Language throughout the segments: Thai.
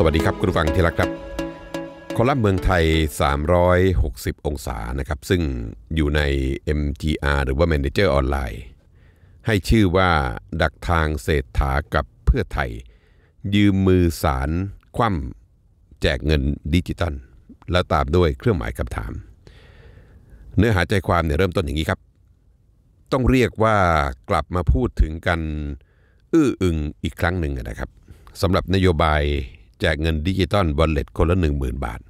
สวัสดีครับ คุณฟังที่รักครับ คอลัมน์เมืองไทย 360 องศานะครับ ซึ่งอยู่ใน MTR หรือว่า Manager ออนไลน์ให้ชื่อว่าดักทางเศรษฐากับเพื่อไทย ยืมมือสารคว่ำแจกเงินดิจิตอลแล้วตามด้วยเครื่องหมายคำถาม เนื้อหาใจความเนี่ยเริ่มต้นอย่างนี้ครับ ต้องเรียกว่ากลับมาพูดถึงกันอื้ออึงอีกครั้งหนึ่งนะครับสำหรับนโยบายแจกเงินดิจิตอลบอลเล็ตคนละ10,000 บาท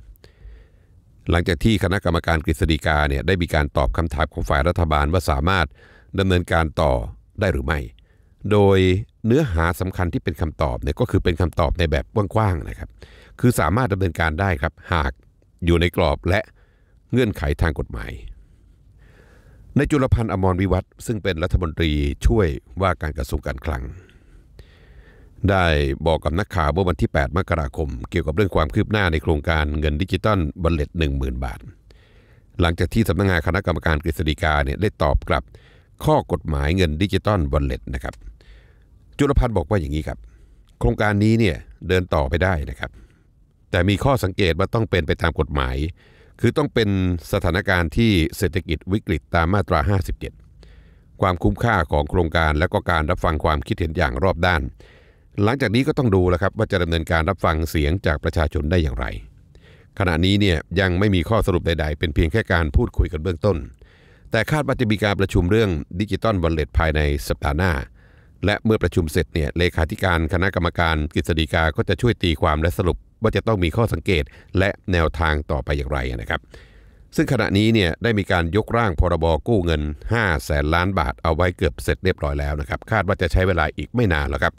หลังจากที่คณะกรรมการกฤษฎีกาเนี่ยได้มีการตอบคำถามของฝ่ายรัฐบาลว่าสามารถดำเนินการต่อได้หรือไม่ โดยเนื้อหาสำคัญที่เป็นคำตอบเนี่ยก็คือเป็นคำตอบในแบบกว้างๆนะครับคือสามารถดำเนินการได้ครับหากอยู่ในกรอบและเงื่อนไขทางกฎหมาย ในจุลพันธ์อมรวิวั์ซึ่งเป็นรัฐมนตรีช่วยว่าการกระทรวงการคลังได้บอกกับนักข่าวเมื่อวันที่ 8 มกราคม เกี่ยวกับเรื่องความคืบหน้าในโครงการเงินดิจิตอลบัลเลต1 0,000 บาท หลังจากที่สำนักงงานคณะกรรมการกฤษฎีกาเนี่ยได้ตอบกลับข้อกฎหมายเงินดิจิตอลบัลเลตนะครับ จุลพันธ์บอกว่าอย่างนี้ครับ โครงการนี้เนี่ยเดินต่อไปได้นะครับ แต่มีข้อสังเกตว่าต้องเป็นไปตามกฎหมาย คือต้องเป็นสถานการณ์ที่เศรษฐกิจวิกฤตตามมาตรา 57 ความคุ้มค่าของโครงการและก็การรับฟังความคิดเห็นอย่างรอบด้านหลังจากนี้ก็ต้องดูแล้วครับว่าจะดำเนินการรับฟังเสียงจากประชาชนได้อย่างไร ขณะนี้เนี่ยยังไม่มีข้อสรุปใดๆ เป็นเพียงแค่การพูดคุยกันเบื้องต้น แต่คาดว่าจะมีการประชุมเรื่องดิจิตอลวอลเล็ตภายในสัปดาห์หน้า และเมื่อประชุมเสร็จเนี่ยเลขาธิการคณะกรรมการ กฤษฎีกาก็จะช่วยตีความและสรุปว่าจะต้องมีข้อสังเกตและแนวทางต่อไปอย่างไรนะครับซึ่งขณะนี้เนี่ยได้มีการยกร่างพรบกู้เงิน5แสนล้านบาทเอาไว้เกือบเสร็จเรียบร้อยแล้วนะครับ คาดว่าจะใช้เวลาอีกไม่นานแล้วครับ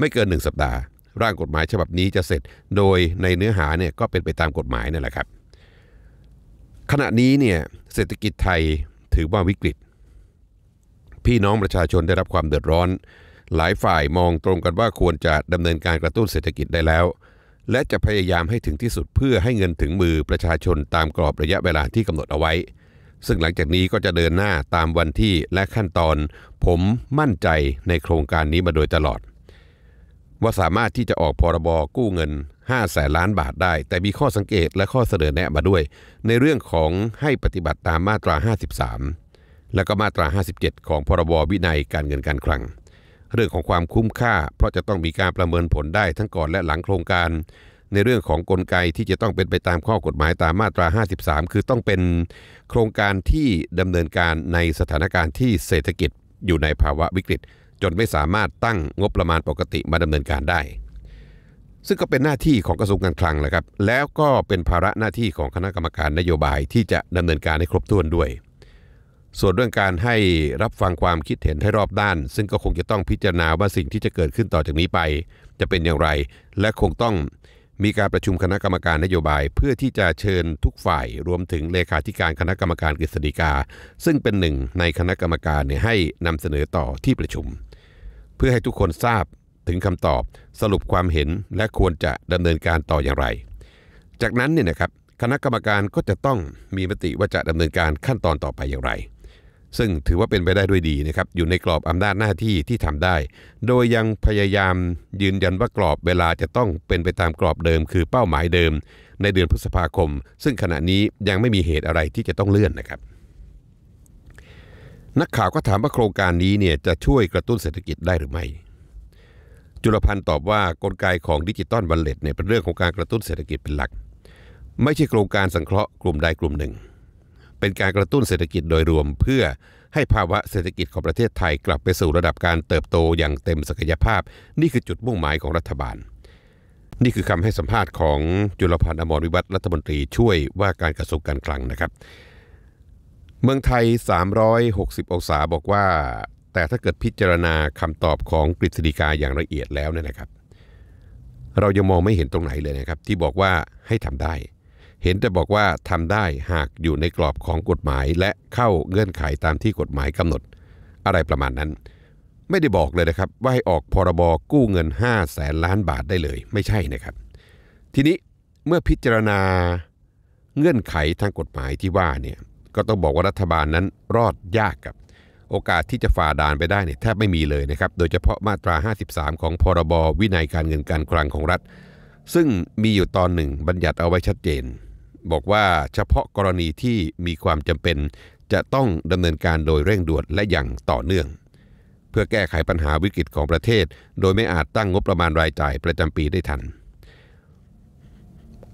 ไม่เกิน 1 สัปดาห์ ร่างกฎหมายฉบับนี้จะเสร็จโดยในเนื้อหาเนี่ยก็เป็นไปตามกฎหมายนั่นแหละครับ ขณะนี้เนี่ยเศรษฐกิจไทยถือว่าวิกฤต พี่น้องประชาชนได้รับความเดือดร้อน หลายฝ่ายมองตรงกันว่าควรจะดำเนินการกระตุ้นเศรษฐกิจได้แล้ว และจะพยายามให้ถึงที่สุดเพื่อให้เงินถึงมือประชาชนตามกรอบระยะเวลาที่กำหนดเอาไว้ ซึ่งหลังจากนี้ก็จะเดินหน้าตามวันที่และขั้นตอน ผมมั่นใจในโครงการนี้มาโดยตลอดว่าสามารถที่จะออกพรบ กู้เงิน5แสนล้านบาทได้ แต่มีข้อสังเกตและข้อเสนอแนะมาด้วย ในเรื่องของให้ปฏิบัติตามมาตรา53 และก็มาตรา57 ของพรบวินัยการเงินการคลัง เรื่องของความคุ้มค่าเพราะจะต้องมีการประเมินผลได้ทั้งก่อนและหลังโครงการ ในเรื่องของกลไกที่จะต้องเป็นไปตามข้อกฎหมายตามมาตรา53 คือต้องเป็น โครงการที่ดำเนินการในสถานการณ์ที่เศรษฐกิจอยู่ในภาวะวิกฤตจนไม่สามารถตั้งงบประมาณปกติมาดำเนินการได้ ซึ่งก็เป็นหน้าที่ของกระทรวงการคลังแหละครับ แล้วก็เป็นภาระหน้าที่ของคณะกรรมการนโยบายที่จะดำเนินการให้ครบถ้วนด้วย ส่วนเรื่องการให้รับฟังความคิดเห็นให้รอบด้าน ซึ่งก็คงจะต้องพิจารณาว่าสิ่งที่จะเกิดขึ้นต่อจากนี้ไป จะเป็นอย่างไร และคงต้องมีการประชุมคณะกรรมการนโยบายเพื่อที่จะเชิญทุกฝ่าย รวมถึงเลขาธิการคณะกรรมการกฤษฎีกาซึ่งเป็นหนึ่งในคณะกรรมการให้นำเสนอต่อที่ประชุมพื่อให้ทุกคนทราบถึงคำตอบสรุปความเห็นและควรจะดำเนินการต่ออย่างไร จากนั้นเนี่ยนะครับ คณะกรรมการก็จะต้องมีมติว่าจะดำเนินการขั้นตอนต่อไปอย่างไร ซึ่งถือว่าเป็นไปได้ด้วยดีนะครับ อยู่ในกรอบอำนาจหน้าที่ที่ทำได้ โดยยังพยายามยืนยันว่ากรอบเวลาจะต้องเป็นไปตามกรอบเดิม คือเป้าหมายเดิม ในเดือนพฤษภาคม ซึ่งขณะนี้ยังไม่มีเหตุอะไรที่จะต้องเลื่อนนะครับนักข่าวก็ถามว่าโครงการนี้เนี่ยจะช่วยกระตุ้นเศรษฐกิจได้หรือไม่ จุลพันธ์ตอบว่ากลไกของดิจิตอลบัลเลตเนี่ยเป็นเรื่องของการกระตุ้นเศรษฐกิจเป็นหลักไม่ใช่โครงการสังเคราะห์กลุ่มใดกลุ่มหนึ่ง เป็นการกระตุ้นเศรษฐกิจโดยรวม เพื่อให้ภาวะเศรษฐกิจของประเทศไทยกลับไปสู่ระดับการเติบโตอย่างเต็มศักยภาพ นี่คือจุดมุ่งหมายของรัฐบาล นี่คือคำให้สัมภาษณ์ของจุลพันธ์อมรวิวัตรรัฐมนตรีช่วยว่าการกระทรวงการคลังนะครับเมืองไทย 360องศาบอกว่า แต่ถ้าเกิดพิจารณาคำตอบของกฤษฎีกาอย่างละเอียดแล้วเนี่ยนะครับ เรายังมองไม่เห็นตรงไหนเลยนะครับที่บอกว่าให้ทำได้ เห็นแต่บอกว่าทำได้หากอยู่ในกรอบของกฎหมายและเข้าเงื่อนไขตามที่กฎหมายกำหนดอะไรประมาณนั้น ไม่ได้บอกเลยนะครับ ว่าให้ออกพรบกู้เงิน5แสนล้านบาทได้เลย ไม่ใช่นะครับ ทีนี้เมื่อพิจารณาเงื่อนไขทางกฎหมายที่ว่าเนี่ยก็ต้องบอกว่ารัฐบาลนั้นรอดยากครับ โอกาสที่จะฝ่าด่านไปได้เนี่ยแทบไม่มีเลยนะครับโดยเฉพาะมาตรา 53 ของพรบวินัยการเงินการคลังของรัฐ ซึ่งมีอยู่ตอนหนึ่งบัญญัติเอาไว้ชัดเจน บอกว่าเฉพาะกรณีที่มีความจำเป็น จะต้องดำเนินการโดยเร่งด่วนและอย่างต่อเนื่อง เพื่อแก้ไขปัญหาวิกฤตของประเทศ โดยไม่อาจตั้งงบประมาณรายจ่ายประจำปีได้ทัน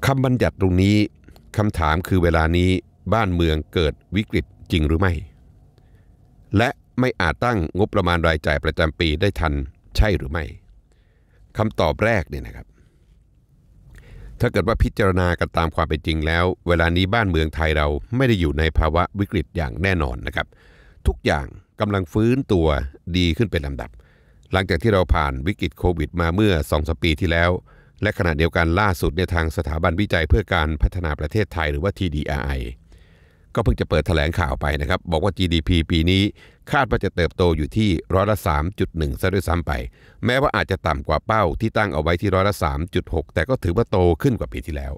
คำบัญญัติตรงนี้คำถามคือเวลานี้บ้านเมืองเกิดวิกฤตจริงหรือไม่ และไม่อาจตั้งงบประมาณรายจ่ายประจำปีได้ทันใช่หรือไม่ คำตอบแรกเนี่ยนะครับ ถ้าเกิดว่าพิจารณากันตามความเป็นจริงแล้ว เวลานี้บ้านเมืองไทยเราไม่ได้อยู่ในภาวะวิกฤตอย่างแน่นอนนะครับ ทุกอย่างกำลังฟื้นตัวดีขึ้นเป็นลำดับ หลังจากที่เราผ่านวิกฤตโควิดมาเมื่อสองสปีที่แล้ว และขณะเดียวกันล่าสุดในทางสถาบันวิจัยเพื่อการพัฒนาประเทศไทยหรือว่า TDRI ก็เพิ่งจะเปิดถแถลงข่าวไปนะครับ บอกว่า GDP ปีนี้คาดว่าจะเติบโตอยู่ที่ร้อยละ3.1ซะด้วยซ้ำไป แม้ว่าอาจจะต่ำกว่าเป้าที่ตั้งเอาไว้ที่ร้อยละ3.6 แต่ก็ถือว่าโตขึ้นกว่าปีที่แล้ว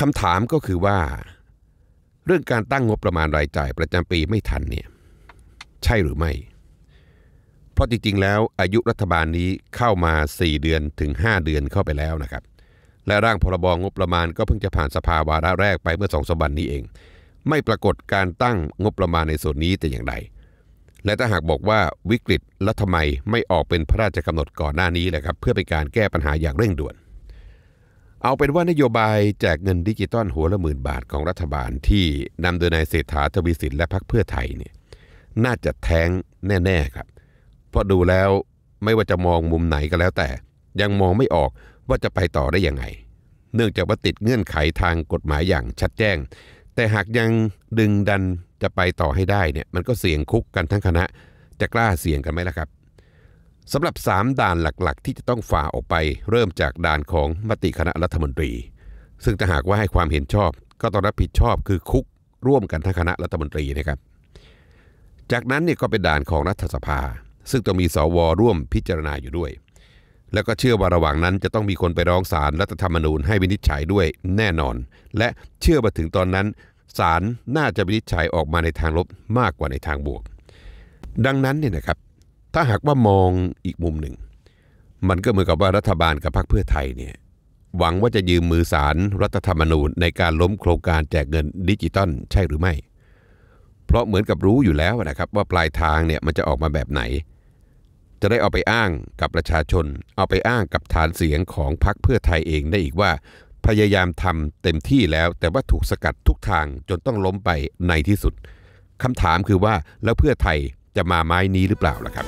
คำถามก็คือว่า เรื่องการตั้งงบประมาณรายจ่าย ประจำปีไม่ทันเนี่ย ใช่หรือไม่ เพราะจริง ๆ แล้วอายุรัฐบาลนี้เข้ามา 4 เดือนถึง 5 เดือนเข้าไปแล้วนะครับและร่างพรบงบประมาณก็เพิ่งจะผ่านสภาวาระแรกไปเมื่อสองสัปดาห์นี้เองไม่ปรากฏการตั้งงบประมาณในส่วนนี้แต่อย่างใด และถ้าหากบอกว่าวิกฤตแล้วทำไมไม่ออกเป็นพระราชกำหนดก่อนหน้านี้แหละครับเพื่อเป็นการแก้ปัญหาอย่างเร่งด่วน เอาเป็นว่านโยบายแจกเงินดิจิตอลหัวละหมื่นบาทของรัฐบาลที่นำโดยนายเศรษฐาทวีสินและพรรคเพื่อไทยเนี่ยน่าจะแท้งแน่ ๆครับเพราะดูแล้วไม่ว่าจะมองมุมไหนก็แล้วแต่ ยังมองไม่ออกว่าจะไปต่อได้ยังไงเนื่องจากว่าติดเงื่อนไขทางกฎหมายอย่างชัดแจ้งแต่หากยังดึงดันจะไปต่อให้ได้เนี่ยมันก็เสี่ยงคุกกันทั้งคณะจะกล้าเสี่ยงกันไหมล่ะครับสำหรับ 3 ด่านหลักๆ ที่จะต้องฝ่าออกไปเริ่มจาก ด่านของมติคณะรัฐมนตรี ซึ่งถ้าหากว่าให้ความเห็นชอบ ก็ต้องรับผิดชอบคือคุกร่วมกันทั้งคณะรัฐมนตรีนะครับ จากนั้นเนี่ยก็เป็นด่านของรัฐสภา ซึ่งต้องมีสว ร่วมพิจารณาอยู่ด้วยแล้วก็เชื่อว่าระหว่างนั้นจะต้องมีคนไปร้องศาลรรัฐธรรมนูญให้วินิจฉัยด้วยแน่นอน และเชื่อมาถึงตอนนั้นศาลน่าจะวินิจฉัยออกมาในทางลบมากกว่าในทางบวก ดังนั้นเนี่ยนะครับถ้าหากว่ามองอีกมุมหนึ่ง มันก็เหมือนกับว่ารัฐบาลกับพรรคเพื่อไทยเนี่ยหวังว่าจะยืมมือศาลรรัฐธรรมนูญ ในการล้มโครงการแจกเงินดิจิตอลใช่หรือไม่ เพราะเหมือนกับรู้อยู่แล้วนะครับว่าปลายทางเนี่ยมันจะออกมาแบบไหนจะได้เอาไปอ้างกับประชาชน เอาไปอ้างกับฐานเสียงของพรรคเพื่อไทยเองได้อีกว่า พยายามทำเต็มที่แล้วแต่ว่าถูกสกัดทุกทางจนต้องล้มไปในที่สุดคำถามคือว่าแล้วเพื่อไทยจะมาไม้นี้หรือเปล่าล่ะครับ